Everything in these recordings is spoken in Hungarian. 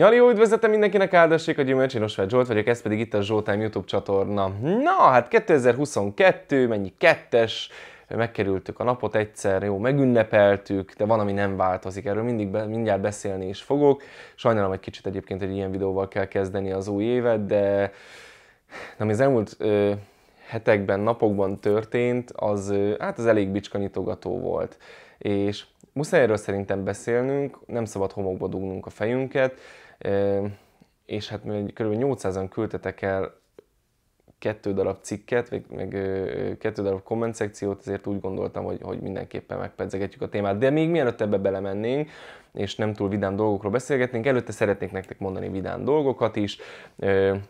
Nyali, jó üdvözletem mindenkinek, áldassék a gyümölcs, én Osvágy Zsolt vagyok, ez pedig itt a Zsoltám YouTube csatorna. Na, hát 2022, mennyi kettes, megkerültük a napot egyszer, jó, megünnepeltük, de van, ami nem változik, erről mindig be, mindjárt beszélni is fogok. Sajnálom egy kicsit egyébként, hogy ilyen videóval kell kezdeni az új évet, de ami az elmúlt ö, hetekben, napokban történt, az, ö, hát az elég bicskanyitogató volt. És Muszáj erről szerintem beszélnünk, nem szabad homokba dugnunk a fejünket, és hát mi kb. 800-an küldtetek el kettő darab cikket, meg, meg kettő darab komment szekciót, ezért úgy gondoltam, hogy, hogy mindenképpen megpedzegetjük a témát. De még mielőtt ebbe belemennénk, és nem túl vidám dolgokról beszélgetnénk, előtte szeretnék nektek mondani vidám dolgokat is.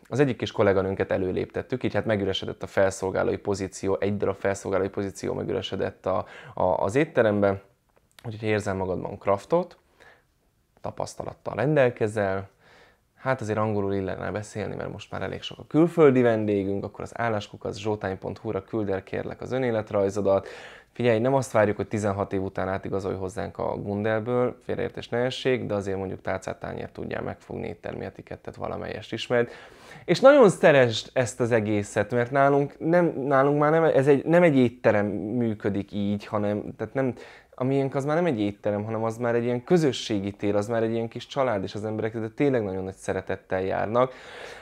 Az egyik kis kolléganőnket előléptettük, így hát megüresedett a felszolgálói pozíció, egy darab felszolgálói pozíció megüresedett a, a, az étteremben Úgyhogy érzel magadban kraftot, tapasztalattal rendelkezel, hát azért angolul illene beszélni, mert most már elég sok a külföldi vendégünk, akkor az az zsótány.hu-ra küld el kérlek az önéletrajzodat. Figyelj, nem azt várjuk, hogy 16 év után átigazolj hozzánk a Gundelből, félreértés ne essék, de azért mondjuk tálcát tányért tudjál megfogni éttermi etikettet valamelyest ismert. És nagyon szeresd ezt az egészet, mert nálunk, nem, nálunk már nem, ez egy, nem egy étterem működik így, hanem tehát nem, a miénk az már nem egy étterem, hanem az már egy ilyen közösségi tér, az már egy ilyen kis család, és az emberek de tényleg nagyon nagy szeretettel járnak.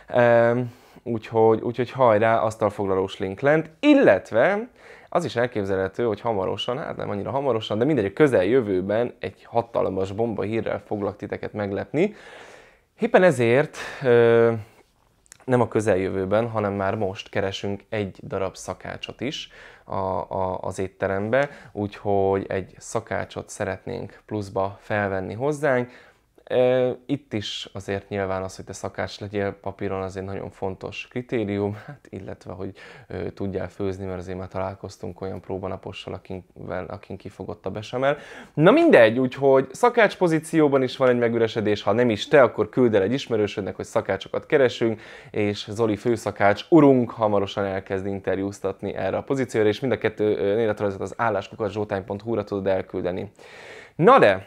Ehm, úgyhogy, úgyhogy hajrá, asztalfoglalós link lent, illetve az is elképzelhető, hogy hamarosan, hát nem annyira hamarosan, de mindegy, a közeljövőben egy hatalmas bomba hírrel foglak titeket meglepni. Éppen ezért ehm, nem a közeljövőben, hanem már most keresünk egy darab szakácsot is a, a, az étterembe, úgyhogy egy szakácsot szeretnénk pluszba felvenni hozzánk, itt is azért nyilván az, hogy te szakács legyél papíron, az egy nagyon fontos kritérium, hát, illetve hogy tudjál főzni, mert azért már találkoztunk olyan próbanapossal, akinvel, akin kifogott a besemel. Na mindegy, úgyhogy szakács pozícióban is van egy megüresedés, ha nem is te, akkor küld el egy ismerősödnek, hogy szakácsokat keresünk, és Zoli főszakács urunk hamarosan elkezd interjúztatni erre a pozícióra, és mind a kettő néletrajzot az álláskukat zsoltányhu ra tudod elküldeni. Na de,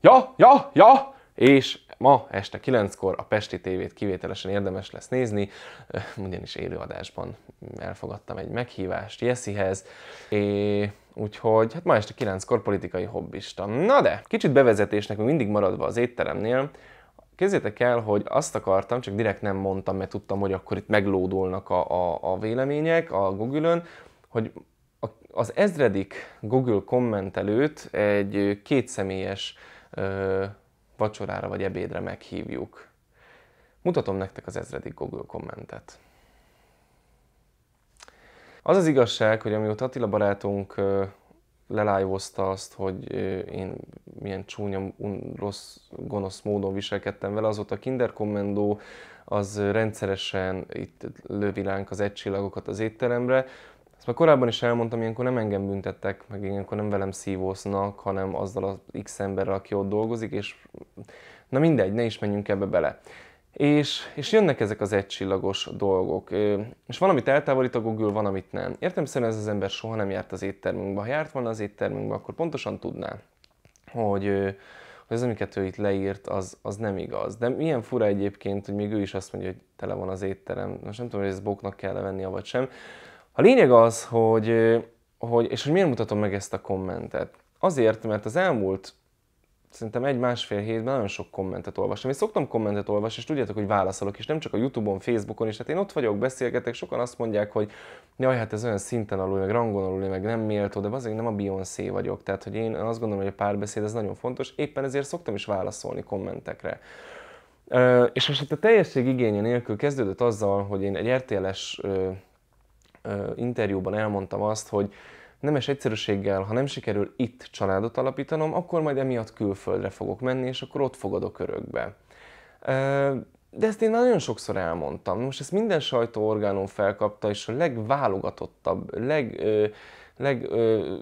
ja, ja, ja, és ma este 9-kor a Pesti tévét kivételesen érdemes lesz nézni, ugyanis élőadásban elfogadtam egy meghívást Jessihez, úgyhogy hát ma este 9-kor politikai hobbista. Na de, kicsit bevezetésnek még mindig maradva az étteremnél, Kézzétek el, hogy azt akartam, csak direkt nem mondtam, mert tudtam, hogy akkor itt meglódulnak a, a, a vélemények a Google-ön, hogy az ezredik Google kommentelőt egy kétszemélyes vacsorára vagy ebédre meghívjuk. Mutatom nektek az ezredik Google kommentet. Az az igazság, hogy amióta Attila barátunk lelájvozta azt, hogy én milyen csúnya, un, rossz, gonosz módon viselkedtem vele, azóta a Kinder Commando az rendszeresen itt lövilánk az egycsillagokat az étteremre, ezt már korábban is elmondtam, ilyenkor nem engem büntettek, meg ilyenkor nem velem szívósznak, hanem azzal az X emberrel, aki ott dolgozik, és na mindegy, ne is menjünk ebbe bele. És, és jönnek ezek az egycsillagos dolgok. És van, amit eltávolít a Google, van, amit nem. Értem szerint ez az ember soha nem járt az éttermünkbe. Ha járt volna az éttermünkbe, akkor pontosan tudná, hogy, hogy az, amiket ő itt leírt, az, az nem igaz. De milyen fura egyébként, hogy még ő is azt mondja, hogy tele van az étterem. Most nem tudom, hogy ezt boknak kell levennie, vagy sem. A lényeg az, hogy, hogy és hogy miért mutatom meg ezt a kommentet? Azért, mert az elmúlt szerintem egy-másfél hétben nagyon sok kommentet olvastam. Én szoktam kommentet olvasni, és tudjátok, hogy válaszolok is, nem csak a Youtube-on, Facebookon is. Hát én ott vagyok, beszélgetek, sokan azt mondják, hogy jaj, hát ez olyan szinten alul, meg rangon alul, meg nem méltó, de azért nem a Beyoncé vagyok. Tehát, hogy én azt gondolom, hogy a párbeszéd ez nagyon fontos, éppen ezért szoktam is válaszolni kommentekre. És most itt a teljesség igénye nélkül kezdődött azzal, hogy én egy RTL-es interjúban elmondtam azt, hogy nemes egyszerűséggel, ha nem sikerül itt családot alapítanom, akkor majd emiatt külföldre fogok menni, és akkor ott fogadok örökbe. De ezt én nagyon sokszor elmondtam. Most ezt minden sajtóorgánum felkapta, és a legválogatottabb, leg, ö, leg ö,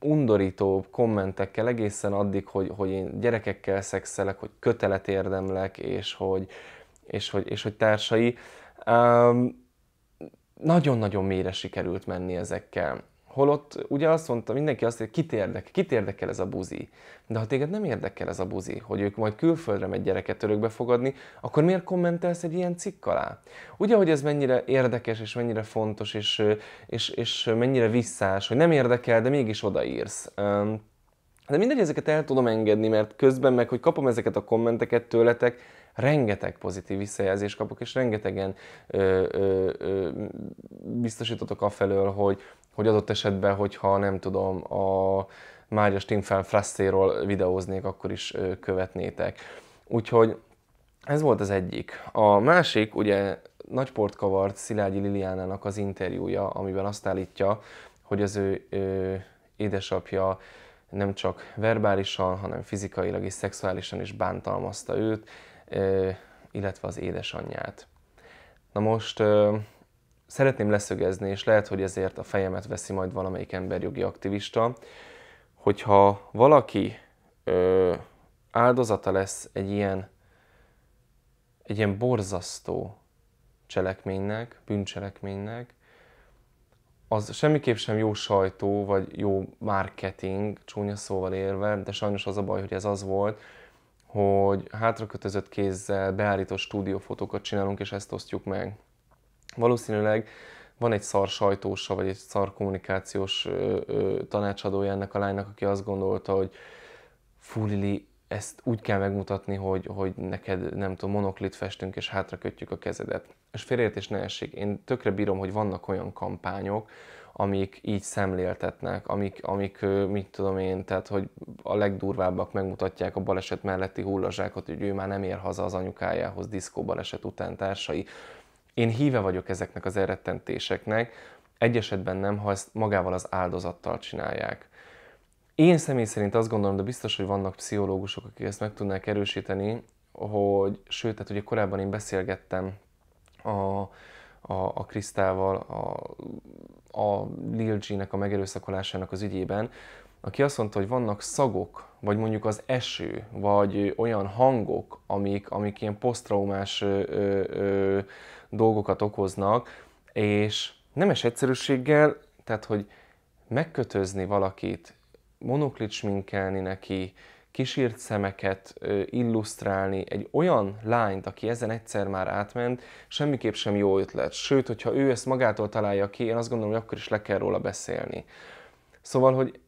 undorítóbb kommentekkel egészen addig, hogy, hogy én gyerekekkel szexelek, hogy kötelet érdemlek, és hogy, és hogy, és hogy társai. Um, nagyon-nagyon mélyre sikerült menni ezekkel. Holott ugye azt mondta, mindenki azt, hogy kit, érdek, kit érdekel ez a buzi. De ha téged nem érdekel ez a buzi, hogy ők majd külföldre megy gyereket örökbe fogadni, akkor miért kommentelsz egy ilyen cikk alá? Ugye, hogy ez mennyire érdekes, és mennyire fontos, és, és, és mennyire visszás, hogy nem érdekel, de mégis odaírsz. De mindegy, ezeket el tudom engedni, mert közben meg, hogy kapom ezeket a kommenteket tőletek, rengeteg pozitív visszajelzést kapok, és rengetegen ö, ö, ö, biztosítotok afelől, hogy, hogy adott esetben, hogyha nem tudom, a Mágyas Tim Frasztéról videóznék, akkor is követnétek. Úgyhogy ez volt az egyik. A másik, ugye nagy port kavart Szilágyi Liliánának az interjúja, amiben azt állítja, hogy az ő, ö, édesapja nem csak verbálisan, hanem fizikailag és szexuálisan is bántalmazta őt, illetve az édesanyját. Na most szeretném leszögezni, és lehet, hogy ezért a fejemet veszi majd valamelyik emberjogi aktivista, hogyha valaki áldozata lesz egy ilyen, egy ilyen borzasztó cselekménynek, bűncselekménynek, az semmiképp sem jó sajtó, vagy jó marketing, csúnya szóval érve, de sajnos az a baj, hogy ez az volt, hogy hátrakötözött kézzel beállított stúdiófotókat csinálunk, és ezt osztjuk meg. Valószínűleg van egy szar sajtósa, vagy egy szar kommunikációs ö, ö, tanácsadója ennek a lánynak, aki azt gondolta, hogy fú ezt úgy kell megmutatni, hogy, hogy neked, nem tudom, monoklit festünk, és hátrakötjük a kezedet. És félreértés ne essék. Én tökre bírom, hogy vannak olyan kampányok, amik így szemléltetnek, amik, amik, mit tudom én, tehát, hogy a legdurvábbak megmutatják a baleset melletti hullazsákot, hogy ő már nem ér haza az anyukájához diszkó baleset után társai. Én híve vagyok ezeknek az elrettentéseknek, egy esetben nem, ha ezt magával az áldozattal csinálják. Én személy szerint azt gondolom, de biztos, hogy vannak pszichológusok, akik ezt meg tudnák erősíteni, hogy sőt, tehát ugye korábban én beszélgettem a, a, a Krisztával, a, a Lil G-nek a megerőszakolásának az ügyében, aki azt mondta, hogy vannak szagok, vagy mondjuk az eső, vagy olyan hangok, amik, amik ilyen posztraumás ö, ö, dolgokat okoznak, és nemes egyszerűséggel, tehát hogy megkötözni valakit, monoklit sminkelni neki, kisírt szemeket illusztrálni egy olyan lányt, aki ezen egyszer már átment, semmiképp sem jó ötlet. Sőt, hogyha ő ezt magától találja ki, én azt gondolom, hogy akkor is le kell róla beszélni. Szóval, hogy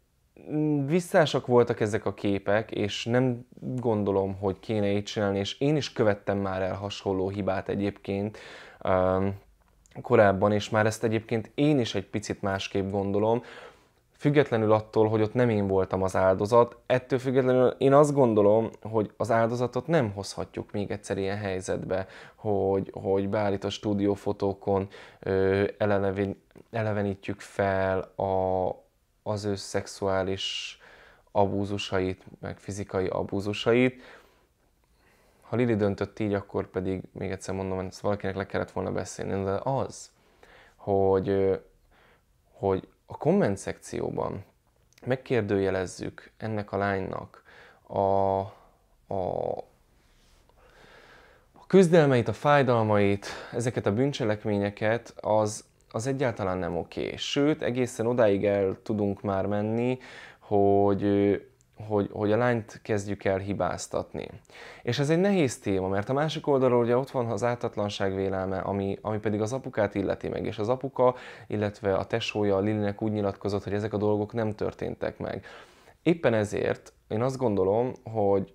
visszásak voltak ezek a képek, és nem gondolom, hogy kéne így csinálni, és én is követtem már el hasonló hibát egyébként um, korábban, és már ezt egyébként én is egy picit másképp gondolom, függetlenül attól, hogy ott nem én voltam az áldozat, ettől függetlenül én azt gondolom, hogy az áldozatot nem hozhatjuk még egyszer ilyen helyzetbe, hogy, hogy beállít a stúdiófotókon, elevenítjük fel a, az ő szexuális abúzusait, meg fizikai abúzusait. Ha Lili döntött így, akkor pedig még egyszer mondom, hogy ezt valakinek le kellett volna beszélni, de az, hogy, hogy a komment szekcióban megkérdőjelezzük ennek a lánynak a, a, a küzdelmeit, a fájdalmait, ezeket a bűncselekményeket, az, az egyáltalán nem oké. Sőt, egészen odáig el tudunk már menni, hogy hogy, hogy a lányt kezdjük el hibáztatni. És ez egy nehéz téma, mert a másik oldalról ugye ott van az ártatlanság vélelme, ami, ami pedig az apukát illeti meg, és az apuka, illetve a tesója a Lilinek úgy nyilatkozott, hogy ezek a dolgok nem történtek meg. Éppen ezért én azt gondolom, hogy,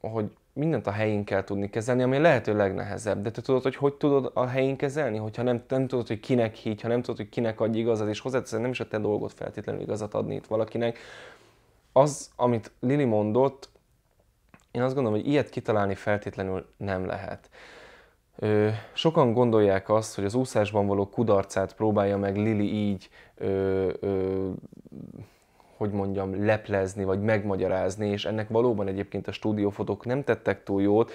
hogy mindent a helyén kell tudni kezelni, ami lehető legnehezebb. De te tudod, hogy hogy tudod a helyén kezelni, hogyha nem, nem tudod, hogy kinek higgy, ha nem tudod, hogy kinek adj igazat, és hozzáteszed, nem is a te dolgot feltétlenül igazat adni itt valakinek, az, amit Lili mondott, én azt gondolom, hogy ilyet kitalálni feltétlenül nem lehet. Ö, sokan gondolják azt, hogy az úszásban való kudarcát próbálja meg Lili így, ö, ö, hogy mondjam, leplezni vagy megmagyarázni, és ennek valóban egyébként a stúdiófotók nem tettek túl jót.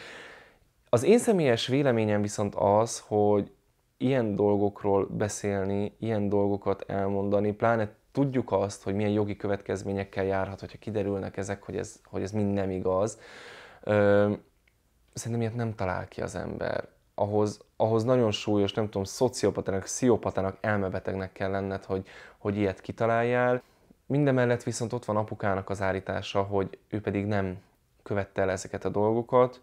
Az én személyes véleményem viszont az, hogy ilyen dolgokról beszélni, ilyen dolgokat elmondani, pláne tudjuk azt, hogy milyen jogi következményekkel járhat, hogyha kiderülnek ezek, hogy ez, hogy ez mind nem igaz. szerintem ilyet nem talál ki az ember. Ahhoz, ahhoz nagyon súlyos, nem tudom, szociopatának, sziopatának, elmebetegnek kell lenned, hogy, hogy ilyet kitaláljál. Mindemellett viszont ott van apukának az állítása, hogy ő pedig nem követte el ezeket a dolgokat.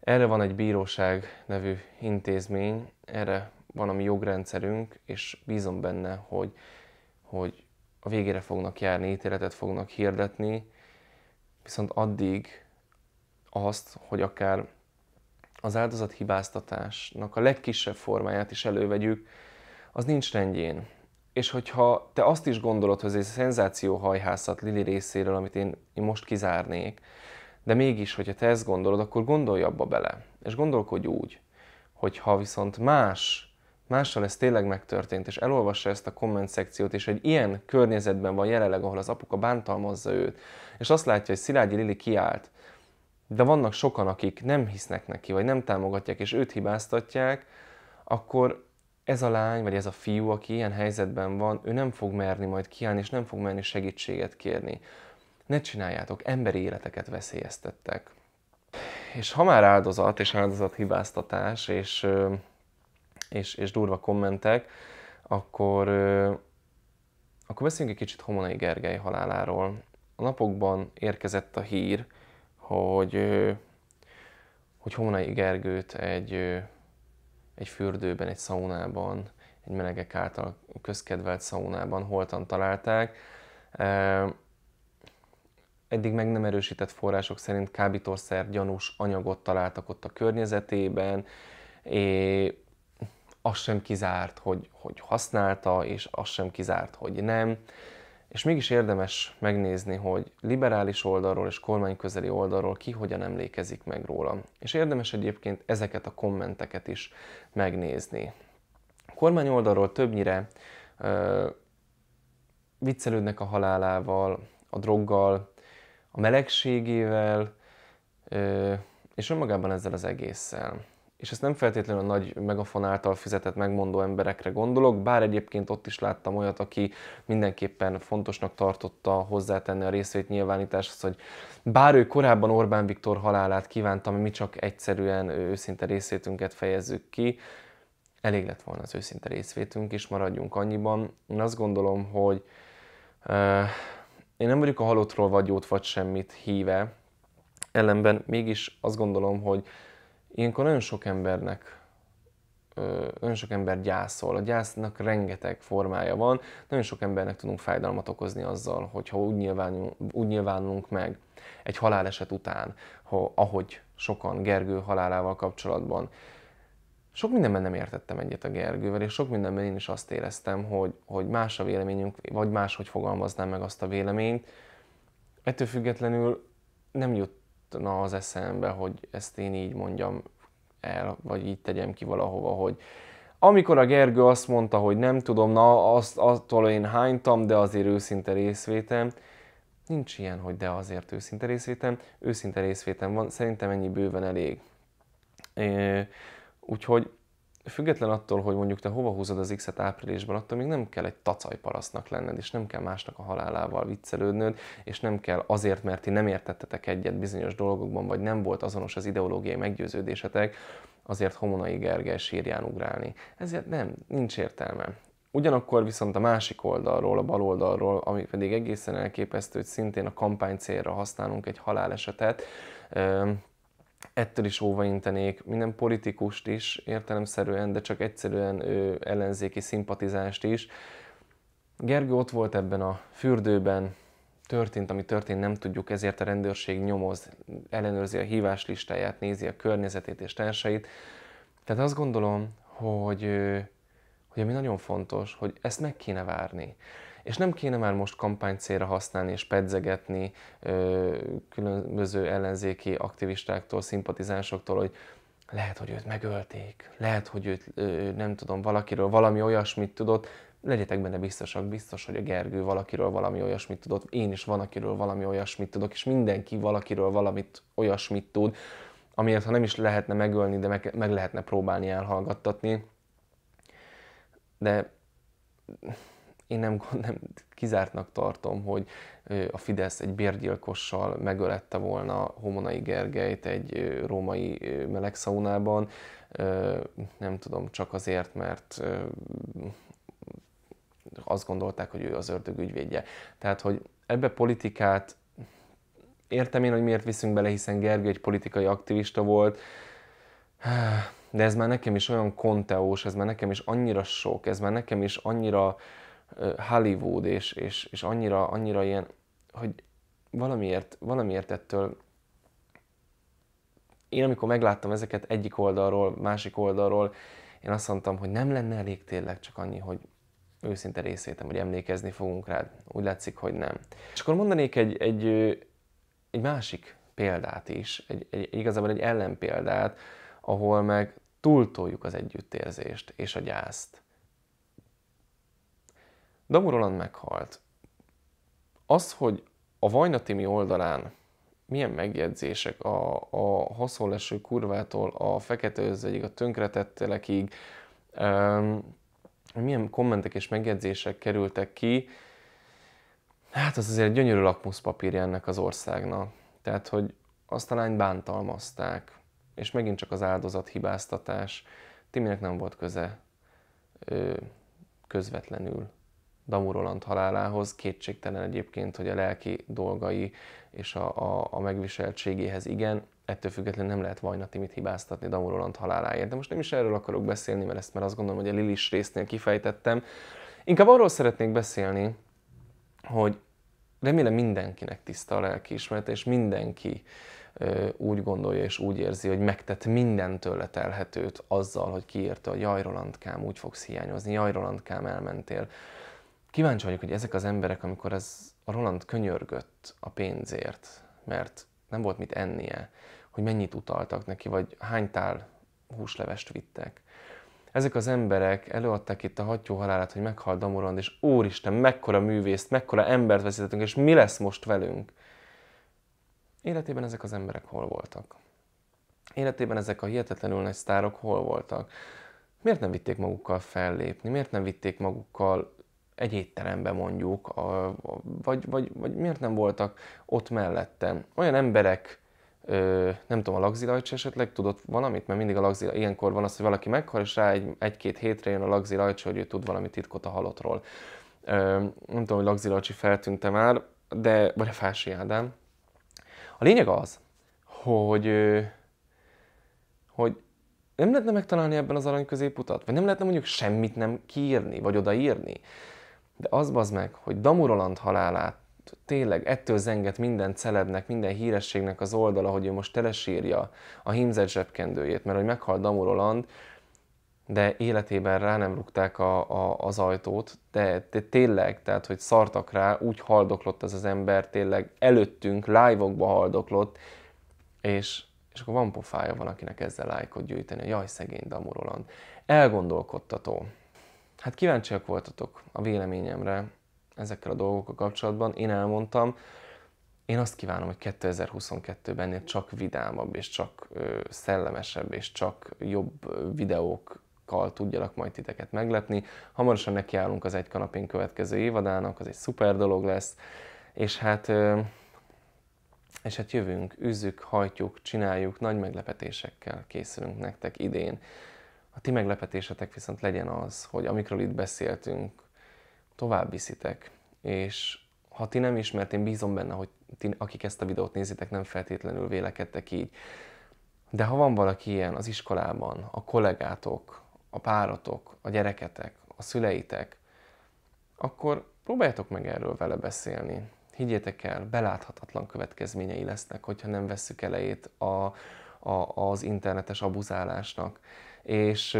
Erre van egy bíróság nevű intézmény, erre van a mi jogrendszerünk, és bízom benne, hogy, hogy a végére fognak járni, ítéletet fognak hirdetni, viszont addig azt, hogy akár az áldozat hibáztatásnak a legkisebb formáját is elővegyük, az nincs rendjén. És hogyha te azt is gondolod, hogy ez egy szenzációhajhászat Lili részéről, amit én, én most kizárnék, de mégis, hogyha te ezt gondolod, akkor gondolj abba bele, és gondolkodj úgy, hogyha viszont más mással ez tényleg megtörtént, és elolvassa ezt a komment szekciót, és egy ilyen környezetben van jelenleg, ahol az apuka bántalmazza őt, és azt látja, hogy Szilágyi Lili kiállt, de vannak sokan, akik nem hisznek neki, vagy nem támogatják, és őt hibáztatják, akkor ez a lány, vagy ez a fiú, aki ilyen helyzetben van, ő nem fog merni majd kiállni, és nem fog merni segítséget kérni. Ne csináljátok, emberi életeket veszélyeztettek. És ha már áldozat, és áldozat hibáztatás, és és, és durva kommentek, akkor, akkor beszéljünk egy kicsit Homonai Gergely haláláról. A napokban érkezett a hír, hogy, hogy Homonai Gergőt egy, egy fürdőben, egy szaunában, egy melegek által közkedvelt szaunában holtan találták. Eddig meg nem erősített források szerint kábítószer gyanús anyagot találtak ott a környezetében, és az sem kizárt, hogy, hogy használta, és az sem kizárt, hogy nem. És mégis érdemes megnézni, hogy liberális oldalról és kormányközeli oldalról ki hogyan emlékezik meg róla. És érdemes egyébként ezeket a kommenteket is megnézni. A kormány oldalról többnyire ö, viccelődnek a halálával, a droggal, a melegségével, ö, és önmagában ezzel az egésszel és ezt nem feltétlenül a nagy megafon által fizetett megmondó emberekre gondolok, bár egyébként ott is láttam olyat, aki mindenképpen fontosnak tartotta hozzátenni a nyilvánításhoz, hogy bár ő korábban Orbán Viktor halálát kívánta, mi csak egyszerűen őszinte részvétünket fejezzük ki, elég lett volna az őszinte részvétünk, és maradjunk annyiban. Én azt gondolom, hogy euh, én nem vagyok a halottról vagy jót vagy semmit híve, ellenben mégis azt gondolom, hogy Ilyenkor nagyon sok embernek, nagyon sok ember gyászol. A gyásznak rengeteg formája van, nagyon sok embernek tudunk fájdalmat okozni azzal, hogyha úgy nyilvánulunk, úgy nyilvánulunk meg egy haláleset után, ha, ahogy sokan Gergő halálával kapcsolatban. Sok mindenben nem értettem egyet a Gergővel, és sok mindenben én is azt éreztem, hogy, hogy más a véleményünk, vagy máshogy fogalmaznám meg azt a véleményt. Ettől függetlenül nem jut jutna az eszembe, hogy ezt én így mondjam el, vagy így tegyem ki valahova, hogy amikor a Gergő azt mondta, hogy nem tudom, na azt, attól én hánytam, de azért őszinte részvétem, nincs ilyen, hogy de azért őszinte részvétem, őszinte részvétem van, szerintem ennyi bőven elég. Úgyhogy független attól, hogy mondjuk te hova húzod az X-et áprilisban, attól még nem kell egy tacaj parasztnak lenned, és nem kell másnak a halálával viccelődnöd, és nem kell azért, mert ti nem értettetek egyet bizonyos dolgokban, vagy nem volt azonos az ideológiai meggyőződésetek, azért Homonai Gergely sírján ugrálni. Ezért nem, nincs értelme. Ugyanakkor viszont a másik oldalról, a bal oldalról, ami pedig egészen elképesztő, hogy szintén a kampány célra használunk egy halálesetet, ettől is óvaintenék minden politikust is értelemszerűen, de csak egyszerűen ő, ellenzéki szimpatizást is. Gergő ott volt ebben a fürdőben, történt, ami történt, nem tudjuk, ezért a rendőrség nyomoz, ellenőrzi a hívás listáját, nézi a környezetét és társait. Tehát azt gondolom, hogy, hogy ami nagyon fontos, hogy ezt meg kéne várni és nem kéne már most kampány célra használni és pedzegetni ö, különböző ellenzéki aktivistáktól, szimpatizánsoktól, hogy lehet, hogy őt megölték, lehet, hogy őt ö, nem tudom, valakiről valami olyasmit tudott, legyetek benne biztosak, biztos, hogy a Gergő valakiről valami olyasmit tudott, én is van, akiről valami olyasmit tudok, és mindenki valakiről valamit olyasmit tud, amiért ha nem is lehetne megölni, de meg, meg lehetne próbálni elhallgattatni. De én nem, nem kizártnak tartom, hogy a Fidesz egy bérgyilkossal megölette volna Homonai Gergelyt egy római melegszaunában. Nem tudom, csak azért, mert azt gondolták, hogy ő az ördög ügyvédje. Tehát, hogy ebbe politikát értem én, hogy miért viszünk bele, hiszen Gergő egy politikai aktivista volt, de ez már nekem is olyan konteós, ez már nekem is annyira sok, ez már nekem is annyira Hollywood, és, és, és annyira, annyira ilyen, hogy valamiért, valamiért ettől én amikor megláttam ezeket egyik oldalról, másik oldalról, én azt mondtam, hogy nem lenne elég tényleg csak annyi, hogy őszinte részétem, hogy emlékezni fogunk rád. Úgy látszik, hogy nem. És akkor mondanék egy, egy, egy másik példát is, egy, egy, igazából egy ellenpéldát, ahol meg túltoljuk az együttérzést és a gyászt. Dabu Roland meghalt. Az, hogy a Timi oldalán milyen megjegyzések a, a haszonleső kurvától a fekete özvegyig, a tönkretettelekig, um, milyen kommentek és megjegyzések kerültek ki, hát az azért gyönyörű lakmuszpapírja ennek az országnak. Tehát, hogy azt a lányt bántalmazták, és megint csak az áldozat hibáztatás. Timinek nem volt köze ö, közvetlenül Damu Roland halálához. Kétségtelen egyébként, hogy a lelki dolgai és a, a, a megviseltségéhez igen, ettől függetlenül nem lehet Vajna Timit hibáztatni Damu Roland haláláért. De most nem is erről akarok beszélni, mert ezt már azt gondolom, hogy a Lilis résznél kifejtettem. Inkább arról szeretnék beszélni, hogy remélem mindenkinek tiszta a lelkiismerete, és mindenki úgy gondolja és úgy érzi, hogy megtett tőle letelhetőt azzal, hogy kiírta, hogy jaj Rolandkám, úgy fogsz hiányozni, jaj Rolandkám, elmentél kíváncsi vagyok, hogy ezek az emberek, amikor ez a Roland könyörgött a pénzért, mert nem volt mit ennie, hogy mennyit utaltak neki, vagy hány tál húslevest vittek. Ezek az emberek előadták itt a hattyú halálát, hogy meghal Damorand, és Úristen, mekkora művészt, mekkora embert veszítettünk, és mi lesz most velünk? Életében ezek az emberek hol voltak? Életében ezek a hihetetlenül nagy sztárok hol voltak? Miért nem vitték magukkal fellépni? Miért nem vitték magukkal egy étterembe mondjuk, a, a, vagy, vagy, vagy miért nem voltak ott mellettem. Olyan emberek, ö, nem tudom, a lagzilajcs esetleg tudott valamit, mert mindig a lagzilajcs, ilyenkor van az, hogy valaki meghal, és rá egy, egy-két hétre jön a lagzilajcs, hogy ő tud valami titkot a halottról. Ö, nem tudom, hogy lagzilajcsi feltűnte már, de, vagy a Fási Ádám. A lényeg az, hogy, ö, hogy nem lehetne megtalálni ebben az arany középutat? Vagy nem lehetne mondjuk semmit nem kiírni, vagy odaírni? De az bazd meg, hogy Damuroland halálát tényleg ettől zenget minden celebnek, minden hírességnek az oldala, hogy ő most telesírja a hímzett zsebkendőjét, mert hogy meghal Damuroland, de életében rá nem rúgták a, a, az ajtót, de, de tényleg, tehát hogy szartak rá, úgy haldoklott ez az ember, tényleg előttünk, live-okba haldoklott, és, és akkor van pofája valakinek ezzel lájkot gyűjteni, jaj, szegény Damuroland. Elgondolkodtató. Hát kíváncsiak voltatok a véleményemre ezekkel a dolgokkal kapcsolatban. Én elmondtam, én azt kívánom, hogy 2022-ben ennél csak vidámabb, és csak ö, szellemesebb, és csak jobb videókkal tudjanak majd titeket meglepni. Hamarosan nekiállunk az Egy Kanapén következő évadának, az egy szuper dolog lesz, és hát, ö, és hát jövünk, üzzük, hajtjuk, csináljuk, nagy meglepetésekkel készülünk nektek idén. A ti meglepetésetek viszont legyen az, hogy amikről itt beszéltünk, tovább viszitek, és ha ti nem ismert, én bízom benne, hogy ti, akik ezt a videót nézitek, nem feltétlenül vélekedtek így. De ha van valaki ilyen az iskolában, a kollégátok, a páratok, a gyereketek, a szüleitek, akkor próbáljátok meg erről vele beszélni. Higgyétek el, beláthatatlan következményei lesznek, hogyha nem vesszük elejét a, a, az internetes abuzálásnak és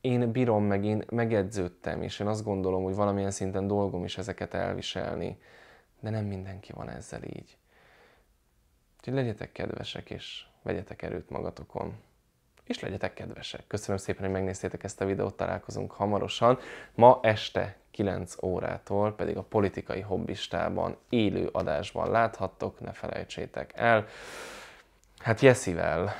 én bírom meg, én megedződtem, és én azt gondolom, hogy valamilyen szinten dolgom is ezeket elviselni, de nem mindenki van ezzel így. Úgyhogy legyetek kedvesek, és vegyetek erőt magatokon. És legyetek kedvesek. Köszönöm szépen, hogy megnéztétek ezt a videót, találkozunk hamarosan. Ma este 9 órától pedig a politikai hobbistában élő adásban láthattok, ne felejtsétek el. Hát Jessivel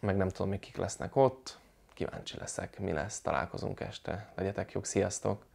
meg nem tudom még kik lesznek ott. Kíváncsi leszek, mi lesz, találkozunk este. Legyetek jók, sziasztok!